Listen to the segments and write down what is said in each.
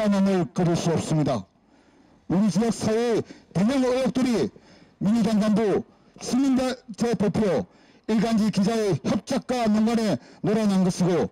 판단을 그릴 수 없습니다. 우리 지역 사회의 대형 의혹들이 민주당 간부 시민단체 대표 일간지 기자의 협작과 연관에 놀아난 것이고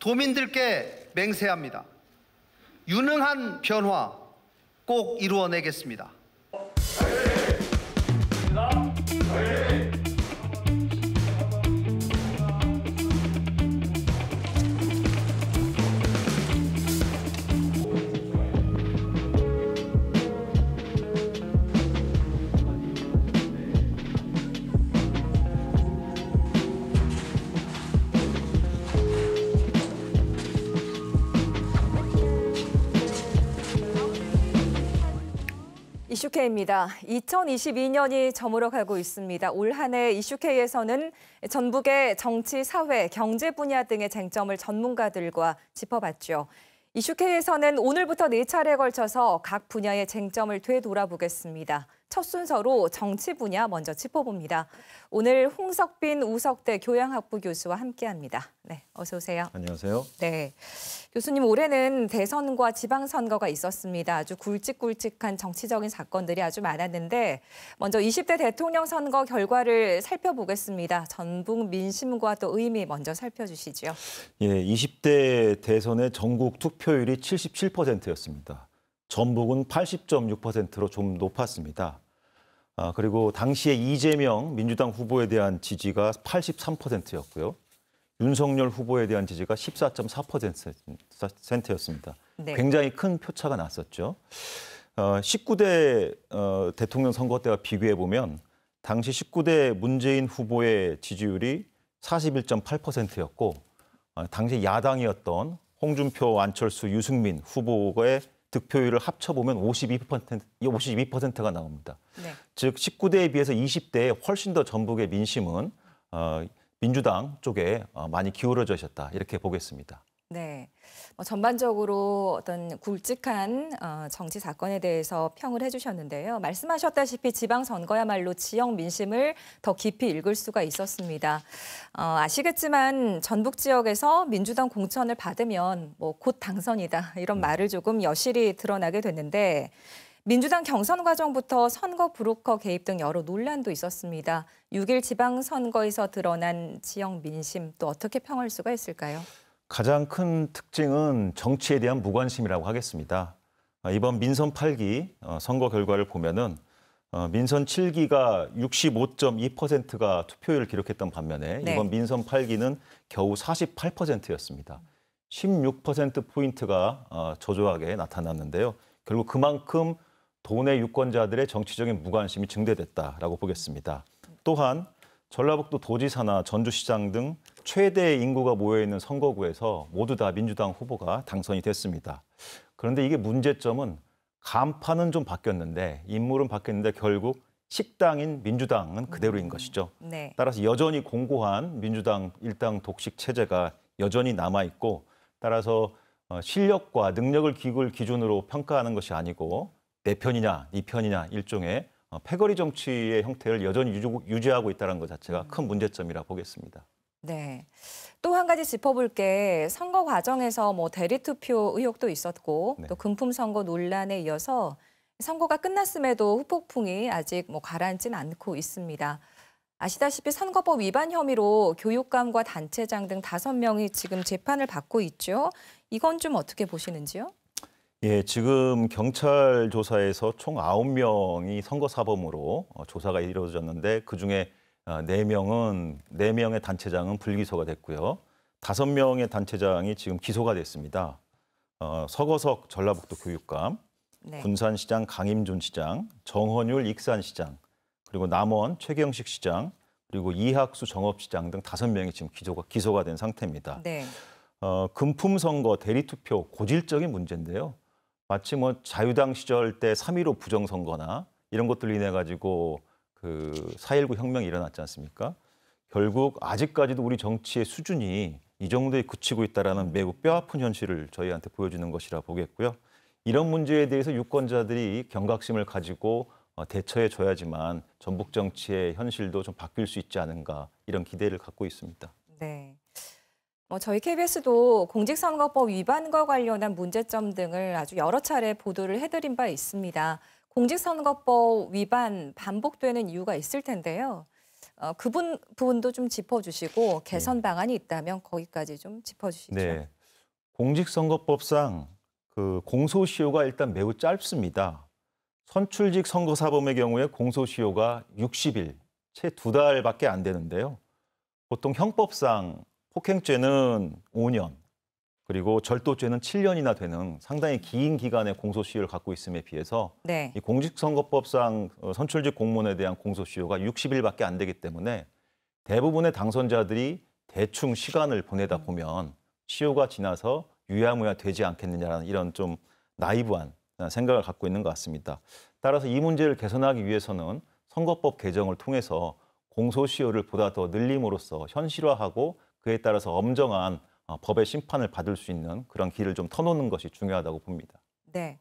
도민들께 맹세합니다. 유능한 변화 꼭 이루어내겠습니다. 네. 네. 이슈케이입니다. 2022년이 저물어가고 있습니다. 올 한해이슈케에서는 전북의 정치, 사회, 경제 분야 등의 쟁점을 전문가들과 짚어봤죠. 이슈케에서는 오늘부터 네차례에 걸쳐서 각 분야의 쟁점을 되돌아보겠습니다. 첫 순서로 정치 분야 먼저 짚어봅니다. 오늘 홍석빈 우석대 교양학부 교수와 함께합니다. 네, 어서 오세요. 안녕하세요. 네, 교수님 올해는 대선과 지방선거가 있었습니다. 아주 굵직굵직한 정치적인 사건들이 아주 많았는데 먼저 20대 대통령 선거 결과를 살펴보겠습니다. 전북 민심과 또 의미 먼저 살펴주시죠. 예, 20대 대선의 전국 투표율이 77%였습니다. 전북은 80.6%로 좀 높았습니다. 아, 그리고 당시에 이재명 민주당 후보에 대한 지지가 83%였고요. 윤석열 후보에 대한 지지가 14.4%였습니다. 네. 굉장히 큰 표차가 났었죠. 어, 19대 어, 대통령 선거 때와 비교해 보면 당시 19대 문재인 후보의 지지율이 41.8%였고 어, 당시 야당이었던 홍준표, 안철수, 유승민 후보의 득표율을 합쳐보면 52%, 52%가 나옵니다. 네. 즉 19대에 비해서 20대에 훨씬 더 전북의 민심은 어, 민주당 쪽에 어, 많이 기울어져 있었다 이렇게 보겠습니다. 네. 뭐 전반적으로 어떤 굵직한 어, 정치 사건에 대해서 평을 해주셨는데요. 말씀하셨다시피 지방선거야말로 지역 민심을 더 깊이 읽을 수가 있었습니다. 어, 아시겠지만 전북 지역에서 민주당 공천을 받으면 뭐곧 당선이다 이런 음. 말을 조금 여실히 드러나게 됐는데 민주당 경선 과정부터 선거 브로커 개입 등 여러 논란도 있었습니다. 6일 지방선거에서 드러난 지역 민심 또 어떻게 평할 수가 있을까요? 가장 큰 특징은 정치에 대한 무관심이라고 하겠습니다. 아, 이번 민선 8기 어, 선거 결과를 보면은 어, 민선 7기가 65.2%가 투표율을 기록했던 반면에 네. 이번 민선 8기는 겨우 48%였습니다. 16% 포인트가 어, 저조하게 나타났는데요. 결국 그만큼 도내 유권자들의 정치적인 무관심이 증대됐다라고 보겠습니다. 또한 전라북도 도지사나 전주시장 등 최대의 인구가 모여있는 선거구에서 모두 다 민주당 후보가 당선이 됐습니다. 그런데 이게 문제점은 간판은 좀 바뀌었는데 인물은 바뀌었는데 결국 식당인 민주당은 그대로인 음, 것이죠. 네. 따라서 여전히 공고한 민주당 일당 독식 체제가 여전히 남아 있고 따라서 어, 실력과 능력을 기구를 기준으로 평가하는 것이 아니고 내 편이냐 이 네 편이냐 일종의 어, 패거리 정치의 형태를 여전히 유지하고 있다는 것 자체가 음. 큰 문제점이라 보겠습니다. 네. 또 한 가지 짚어볼 게 선거 과정에서 뭐 대리투표 의혹도 있었고 네. 또 금품 선거 논란에 이어서 선거가 끝났음에도 후폭풍이 아직 뭐 가라앉진 않고 있습니다. 아시다시피 선거법 위반 혐의로 교육감과 단체장 등 다섯 명이 지금 재판을 받고 있죠. 이건 좀 어떻게 보시는지요? 예, 지금 경찰 조사에서 총 아홉 명이 선거사범으로 어, 조사가 이루어졌는데 그중에 어, 네명은네명의 단체장은 불기소가 됐고요. 다섯 명의 단체장이 지금 기소가 됐습니다. 어, 서거석 전라북도 교육감, 네. 군산시장 강임준 시장, 정헌율 익산시장, 그리고 남원 최경식 시장, 그리고 이학수 정업시장 등 다섯 명이 지금 기소가, 기소가 된 상태입니다. 네. 어, 금품 선거 대리 투표 고질적인 문제인데요. 마치 뭐 자유당 시절 때3.15 부정선거나 이런 것들로 인해 가지고 그4.19 혁명이 일어났지 않습니까? 결국 아직까지도 우리 정치의 수준이 이 정도에 그치고 있다라는 매우 뼈아픈 현실을 저희한테 보여주는 것이라 보겠고요. 이런 문제에 대해서 유권자들이 경각심을 가지고 어, 대처해 줘야지만 전북 정치의 현실도 좀 바뀔 수 있지 않은가 이런 기대를 갖고 있습니다. 네. 어, 저희 KBS도 공직선거법 위반과 관련한 문제점 등을 아주 여러 차례 보도를 해드린 바 있습니다. 공직선거법 위반 반복되는 이유가 있을 텐데요. 어, 그분 부분도 좀 짚어주시고 네. 개선 방안이 있다면 거기까지 좀 짚어주시죠. 네. 공직선거법상 그 공소시효가 일단 매우 짧습니다. 선출직 선거사범의 경우에 공소시효가 60일, 채 두 달밖에 안 되는데요. 보통 형법상 폭행죄는 5년, 그리고 절도죄는 7년이나 되는 상당히 긴 기간의 공소시효를 갖고 있음에 비해서 네. 이 공직선거법상 어, 선출직 공무원에 대한 공소시효가 60일밖에 안 되기 때문에 대부분의 당선자들이 대충 시간을 보내다 음. 보면 시효가 지나서 유야무야 되지 않겠느냐라는 이런 좀 나이브한 아, 생각을 갖고 있는 것 같습니다. 따라서 이 문제를 개선하기 위해서는 선거법 개정을 통해서 공소시효를 보다 더 늘림으로써 현실화하고 그에 따라서 엄정한 어, 법의 심판을 받을 수 있는 그런 길을 좀 터놓는 것이 중요하다고 봅니다. 네.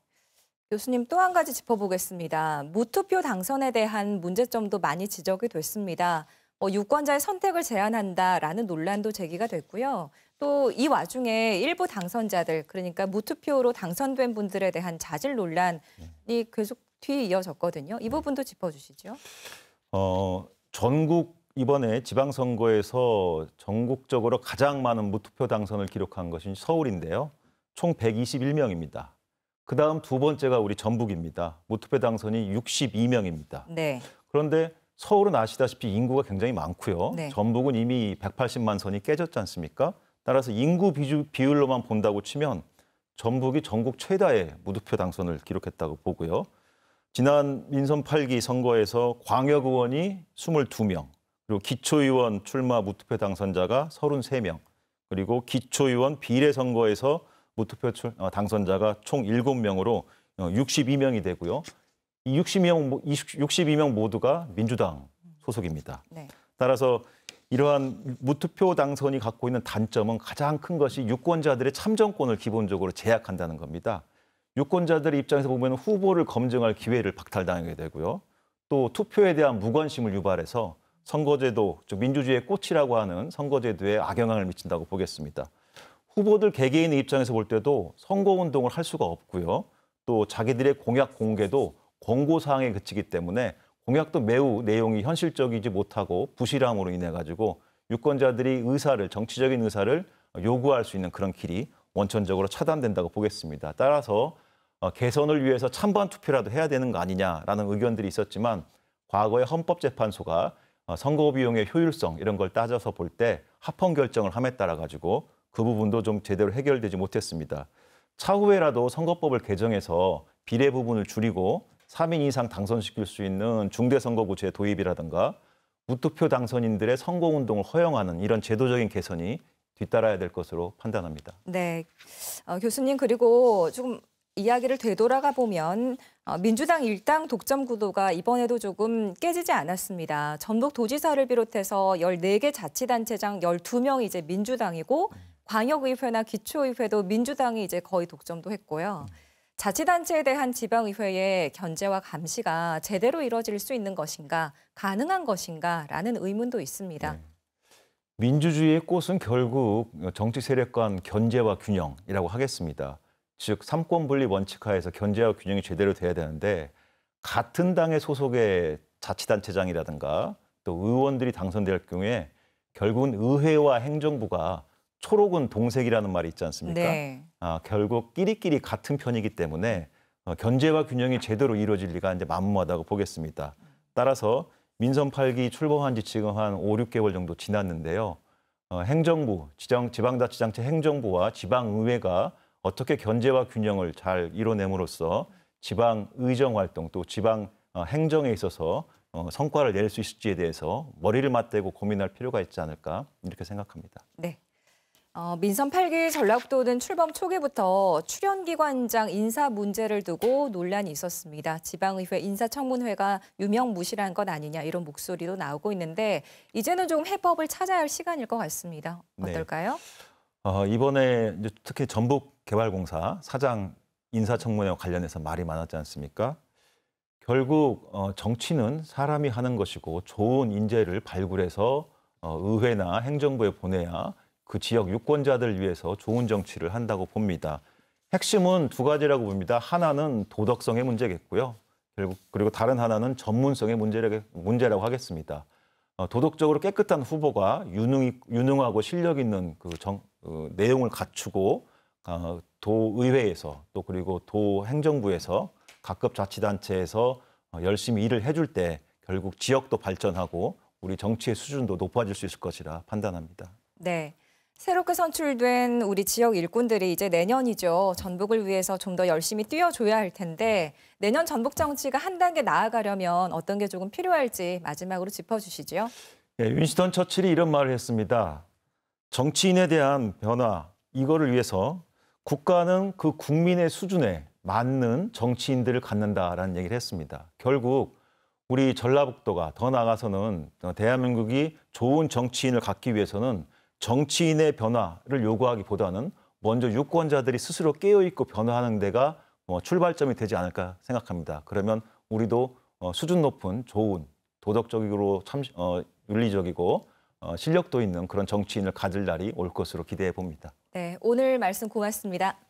교수님 또 한 가지 짚어보겠습니다. 무투표 당선에 대한 문제점도 많이 지적이 됐습니다. 뭐 유권자의 선택을 제한한다라는 논란도 제기가 됐고요. 또 이 와중에 일부 당선자들 그러니까 무투표로 당선된 분들에 대한 자질 논란이 네. 계속 뒤이어졌거든요. 이 네. 부분도 짚어주시죠. 어, 전국 이번에 지방선거에서 전국적으로 가장 많은 무투표 당선을 기록한 것이 서울인데요. 총 121명입니다. 그 다음 두 번째가 우리 전북입니다. 무투표 당선이 62명입니다. 네. 그런데 서울은 아시다시피 인구가 굉장히 많고요. 네. 전북은 이미 180만 선이 깨졌지 않습니까? 따라서 인구 비주, 비율로만 본다고 치면 전북이 전국 최다의 무투표 당선을 기록했다고 보고요. 지난 민선 8기 선거에서 광역 의원이 22명, 그리고 기초의원 출마 무투표 당선자가 33명, 그리고 기초의원 비례선거에서 무투표 출, 어, 당선자가 총 7명으로 62명이 어, 되고요. 이 60명, 62명 모두가 민주당 소속입니다. 네. 따라서 이러한 무투표 당선이 갖고 있는 단점은 가장 큰 것이 유권자들의 참정권을 기본적으로 제약한다는 겁니다. 유권자들의 입장에서 보면 후보를 검증할 기회를 박탈당하게 되고요. 또 투표에 대한 무관심을 유발해서 선거제도, 즉 민주주의의 꽃이라고 하는 선거제도에 악영향을 미친다고 보겠습니다. 후보들 개개인의 입장에서 볼 때도 선거운동을 할 수가 없고요. 또 자기들의 공약 공개도 권고사항에 그치기 때문에 공약도 매우 내용이 현실적이지 못하고 부실함으로 인해 가지고 유권자들이 의사를 정치적인 의사를 요구할 수 있는 그런 길이 원천적으로 차단된다고 보겠습니다. 따라서 어, 개선을 위해서 찬반 투표라도 해야 되는 거 아니냐라는 의견들이 있었지만 과거에 헌법재판소가 어, 선거 비용의 효율성 이런 걸 따져서 볼 때 합헌 결정을 함에 따라 가지고 그 부분도 좀 제대로 해결되지 못했습니다. 차후에라도 선거법을 개정해서 비례 부분을 줄이고 3인 이상 당선시킬 수 있는 중대선거구제 도입이라든가 무투표 당선인들의 선거운동을 허용하는 이런 제도적인 개선이 뒤따라야 될 것으로 판단합니다. 네, 어, 교수님 그리고 조금 이야기를 되돌아가 보면 어, 민주당 일당 독점 구도가 이번에도 조금 깨지지 않았습니다. 전북 도지사를 비롯해서 14개 자치단체장 12명이 이제 민주당이고 광역의회나 기초의회도 민주당이 이제 거의 독점도 했고요. 자치단체에 대한 지방의회의 견제와 감시가 제대로 이뤄질 수 있는 것인가, 가능한 것인가라는 의문도 있습니다. 네. 민주주의의 꽃은 결국 정치 세력 간 견제와 균형이라고 하겠습니다. 즉 삼권 분립 원칙 하에서 견제와 균형이 제대로 돼야 되는데 같은 당의 소속의 자치단체장이라든가 또 의원들이 당선될 경우에 결국은 의회와 행정부가 초록은 동색이라는 말이 있지 않습니까? 네. 아, 결국 끼리끼리 같은 편이기 때문에 어, 견제와 균형이 제대로 이루어질 리가 이제 만무하다고 보겠습니다. 따라서 민선 8기 출범한 지 지금 한 5, 6개월 정도 지났는데요. 어, 행정부, 지방, 지방자치장체 행정부와 지방의회가 어떻게 견제와 균형을 잘 이뤄냄으로써 지방 의정 활동 또 지방 어, 행정에 있어서 어, 성과를 낼 수 있을지에 대해서 머리를 맞대고 고민할 필요가 있지 않을까 이렇게 생각합니다. 네. 어, 민선 8기 전라도는 출범 초기부터 출연기관장 인사 문제를 두고 논란이 있었습니다. 지방의회 인사청문회가 유명무실한 것 아니냐 이런 목소리도 나오고 있는데 이제는 좀 해법을 찾아야 할 시간일 것 같습니다. 네. 어떨까요? 네. 어, 이번에 특히 전북 개발공사 사장 인사청문회와 관련해서 말이 많았지 않습니까? 결국 어, 정치는 사람이 하는 것이고 좋은 인재를 발굴해서 어, 의회나 행정부에 보내야 그 지역 유권자들 위해서 좋은 정치를 한다고 봅니다. 핵심은 두 가지라고 봅니다. 하나는 도덕성의 문제겠고요. 결국 그리고 다른 하나는 전문성의 문제라고, 하겠습니다. 어, 도덕적으로 깨끗한 후보가 유능 유능하고 실력 있는 그 정, 어, 내용을 갖추고 어, 도의회에서 또 그리고 도 행정부에서 각급 자치단체에서 어, 열심히 일을 해줄 때 결국 지역도 발전하고 우리 정치의 수준도 높아질 수 있을 것이라 판단합니다. 네. 새롭게 선출된 우리 지역 일꾼들이 이제 내년이죠. 전북을 위해서 좀 더 열심히 뛰어줘야 할 텐데 내년 전북 정치가 한 단계 나아가려면 어떤 게 조금 필요할지 마지막으로 짚어주시죠. 예, 윈스턴 처칠이 이런 말을 했습니다. 정치인에 대한 변화 이거를 위해서 국가는 그 국민의 수준에 맞는 정치인들을 갖는다라는 얘기를 했습니다. 결국 우리 전라북도가 더 나아가서는 대한민국이 좋은 정치인을 갖기 위해서는 정치인의 변화를 요구하기보다는 먼저 유권자들이 스스로 깨어있고 변화하는 데가 뭐 출발점이 되지 않을까 생각합니다. 그러면 우리도 어, 수준 높은 좋은 도덕적으로 참 어, 윤리적이고 어, 실력도 있는 그런 정치인을 가질 날이 올 것으로 기대해 봅니다. 네, 오늘 말씀 고맙습니다.